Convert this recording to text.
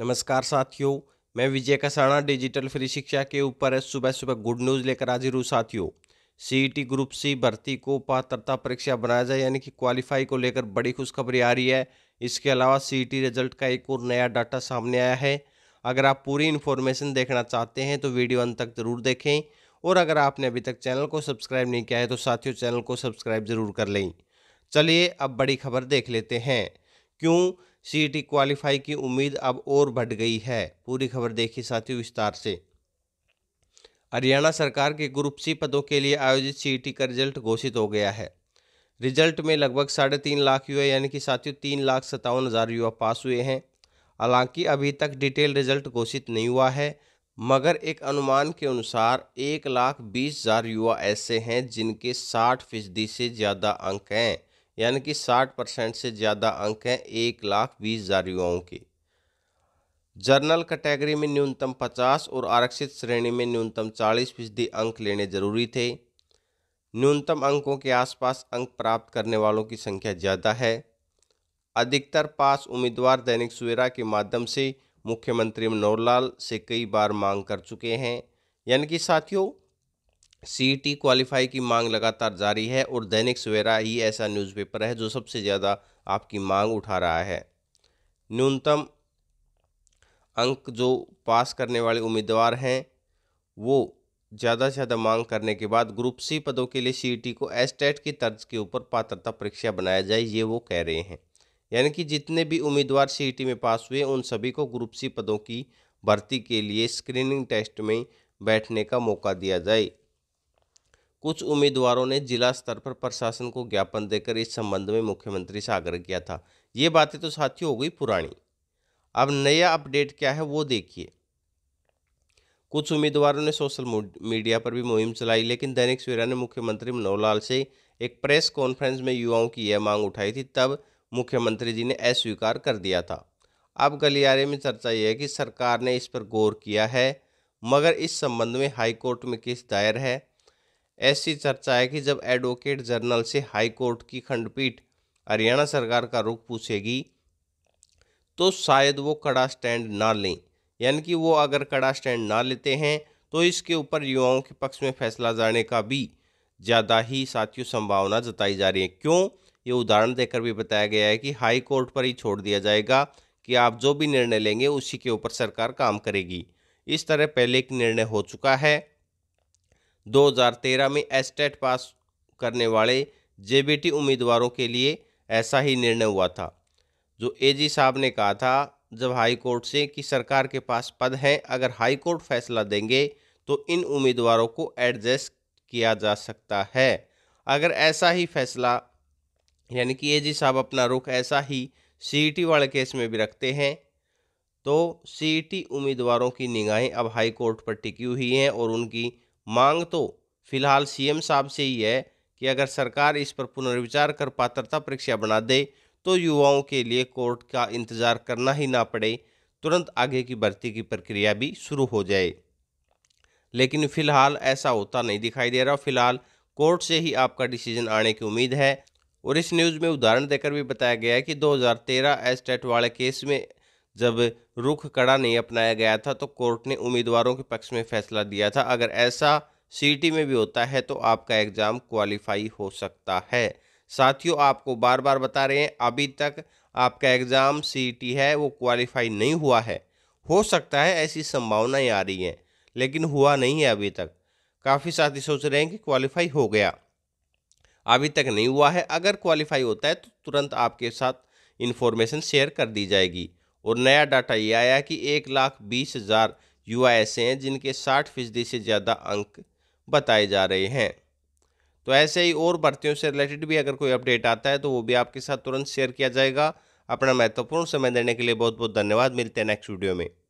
नमस्कार साथियों मैं विजय कसाणा डिजिटल फ्री शिक्षा के ऊपर सुबह सुबह गुड न्यूज़ लेकर हाजिर हूँ साथियों सीईटी ग्रुप सी भर्ती को पात्रता परीक्षा बनाया जाए यानी कि क्वालिफाई को लेकर बड़ी खुशखबरी आ रही है इसके अलावा सीईटी रिजल्ट e का एक और नया डाटा सामने आया है अगर आप पूरी इन्फॉर्मेशन देखना चाहते हैं तो वीडियो अंत तक ज़रूर देखें और अगर आपने अभी तक चैनल को सब्सक्राइब नहीं किया है तो साथियों चैनल को सब्सक्राइब ज़रूर कर लें चलिए अब बड़ी खबर देख लेते हैं क्यों सीईटी क्वालिफाई e की उम्मीद अब और बढ़ गई है पूरी खबर देखिए साथियों विस्तार से हरियाणा सरकार के ग्रुप सी पदों के लिए आयोजित सीईटी e का रिजल्ट घोषित हो गया है रिजल्ट में लगभग साढ़े तीन लाख युवा यानी कि साथियों तीन लाख सत्तावन हज़ार युवा पास हुए हैं हालांकि अभी तक डिटेल रिजल्ट घोषित नहीं हुआ है मगर एक अनुमान के अनुसार एक लाख बीस हज़ार युवा ऐसे हैं जिनके साठ फीसदी से ज़्यादा अंक हैं यानी कि 60 परसेंट से ज़्यादा अंक हैं एक लाख बीस हज़ार युवाओं के जर्नल कैटेगरी में न्यूनतम 50 और आरक्षित श्रेणी में न्यूनतम 40 फीसदी अंक लेने जरूरी थे न्यूनतम अंकों के आसपास अंक प्राप्त करने वालों की संख्या ज़्यादा है अधिकतर पास उम्मीदवार दैनिक सवेरा के माध्यम से मुख्यमंत्री मनोहर लाल से कई बार मांग कर चुके हैं यानी कि साथियों सीईटी क्वालिफाई e की मांग लगातार जारी है और दैनिक सवेरा ही ऐसा न्यूज़पेपर है जो सबसे ज़्यादा आपकी मांग उठा रहा है न्यूनतम अंक जो पास करने वाले उम्मीदवार हैं वो ज़्यादा से ज़्यादा मांग करने के बाद ग्रुप सी पदों के लिए सीईटी e को एसटेट की तर्ज के ऊपर पात्रता परीक्षा बनाया जाए ये वो कह रहे हैं यानी कि जितने भी उम्मीदवार सीईटी e में पास हुए उन सभी को ग्रुप सी पदों की भर्ती के लिए स्क्रीनिंग टेस्ट में बैठने का मौका दिया जाए कुछ उम्मीदवारों ने जिला स्तर पर प्रशासन को ज्ञापन देकर इस संबंध में मुख्यमंत्री से आग्रह किया था ये बातें तो साथियों हो गई पुरानी अब नया अपडेट क्या है वो देखिए कुछ उम्मीदवारों ने सोशल मीडिया पर भी मुहिम चलाई लेकिन दैनिक सवेरा ने मुख्यमंत्री मनोहर लाल से एक प्रेस कॉन्फ्रेंस में युवाओं की यह मांग उठाई थी तब मुख्यमंत्री जी ने अस्वीकार कर दिया था अब गलियारे में चर्चा यह है कि सरकार ने इस पर गौर किया है मगर इस संबंध में हाईकोर्ट में केस दायर है ऐसी चर्चा है कि जब एडवोकेट जनरल से हाई कोर्ट की खंडपीठ हरियाणा सरकार का रुख पूछेगी तो शायद वो कड़ा स्टैंड ना लें यानी कि वो अगर कड़ा स्टैंड ना लेते हैं तो इसके ऊपर युवाओं के पक्ष में फैसला जाने का भी ज़्यादा ही साथियों संभावना जताई जा रही है क्यों ये उदाहरण देकर भी बताया गया है कि हाई कोर्ट पर ही छोड़ दिया जाएगा कि आप जो भी निर्णय लेंगे उसी के ऊपर सरकार काम करेगी इस तरह पहले एक निर्णय हो चुका है 2013 में एसटेट पास करने वाले जेबीटी उम्मीदवारों के लिए ऐसा ही निर्णय हुआ था जो एजी साहब ने कहा था जब हाई कोर्ट से कि सरकार के पास पद हैं अगर हाई कोर्ट फैसला देंगे तो इन उम्मीदवारों को एडजस्ट किया जा सकता है अगर ऐसा ही फैसला यानी कि एजी साहब अपना रुख ऐसा ही सीईटी e वाले केस में भी रखते हैं तो सीईटी e उम्मीदवारों की निगाहें अब हाई कोर्ट पर टिकी हुई हैं और उनकी मांग तो फिलहाल सीएम साहब से ही है कि अगर सरकार इस पर पुनर्विचार कर पात्रता परीक्षा बना दे तो युवाओं के लिए कोर्ट का इंतजार करना ही ना पड़े तुरंत आगे की भर्ती की प्रक्रिया भी शुरू हो जाए लेकिन फिलहाल ऐसा होता नहीं दिखाई दे रहा फिलहाल कोर्ट से ही आपका डिसीजन आने की उम्मीद है और इस न्यूज़ में उदाहरण देकर भी बताया गया है कि 2013 हज़ार वाले केस में जब रुख कड़ा नहीं अपनाया गया था तो कोर्ट ने उम्मीदवारों के पक्ष में फैसला दिया था अगर ऐसा सीटी में भी होता है तो आपका एग्ज़ाम क्वालिफाई हो सकता है साथियों आपको बार बार बता रहे हैं अभी तक आपका एग्ज़ाम सीटी है वो क्वालिफाई नहीं हुआ है हो सकता है ऐसी संभावनाएँ आ रही हैं लेकिन हुआ नहीं है अभी तक काफ़ी साथी सोच रहे हैं कि क्वालिफाई हो गया अभी तक नहीं हुआ है अगर क्वालिफाई होता है तो तुरंत आपके साथ इन्फॉर्मेशन शेयर कर दी जाएगी और नया डाटा ये आया कि एक लाख बीस हज़ार युवा ऐसे हैं जिनके साठ फीसदी से ज़्यादा अंक बताए जा रहे हैं तो ऐसे ही और भर्तियों से रिलेटेड भी अगर कोई अपडेट आता है तो वो भी आपके साथ तुरंत शेयर किया जाएगा अपना महत्वपूर्ण समय देने के लिए बहुत बहुत धन्यवाद मिलते हैं नेक्स्ट वीडियो में